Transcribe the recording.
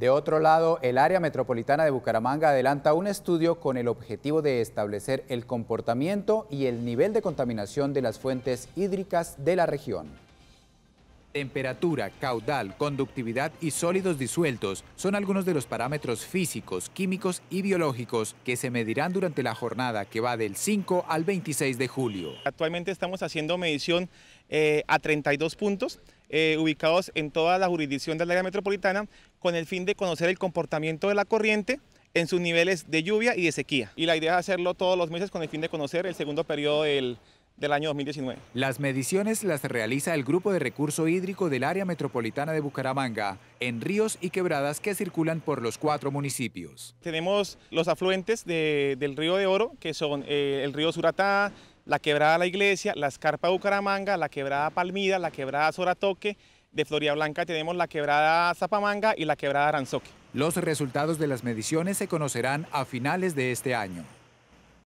De otro lado, el área metropolitana de Bucaramanga adelanta un estudio con el objetivo de establecer el comportamiento y el nivel de contaminación de las fuentes hídricas de la región. Temperatura, caudal, conductividad y sólidos disueltos son algunos de los parámetros físicos, químicos y biológicos que se medirán durante la jornada que va del 5 al 26 de julio. Actualmente estamos haciendo medición eh, a 32 puntos eh, ubicados en toda la jurisdicción del área metropolitana con el fin de conocer el comportamiento de la corriente en sus niveles de lluvia y de sequía. Y la idea es hacerlo todos los meses con el fin de conocer el segundo periodo del del año 2019. Las mediciones las realiza el Grupo de Recurso Hídrico del Área Metropolitana de Bucaramanga, en ríos y quebradas que circulan por los cuatro municipios. Tenemos los afluentes del río de Oro, que son eh, el río Suratá, la quebrada La Iglesia, la escarpa de Bucaramanga, la quebrada Palmida... la quebrada Soratoque, de Florida Blanca tenemos la quebrada Zapamanga y la quebrada Aranzoque. Los resultados de las mediciones se conocerán a finales de este año.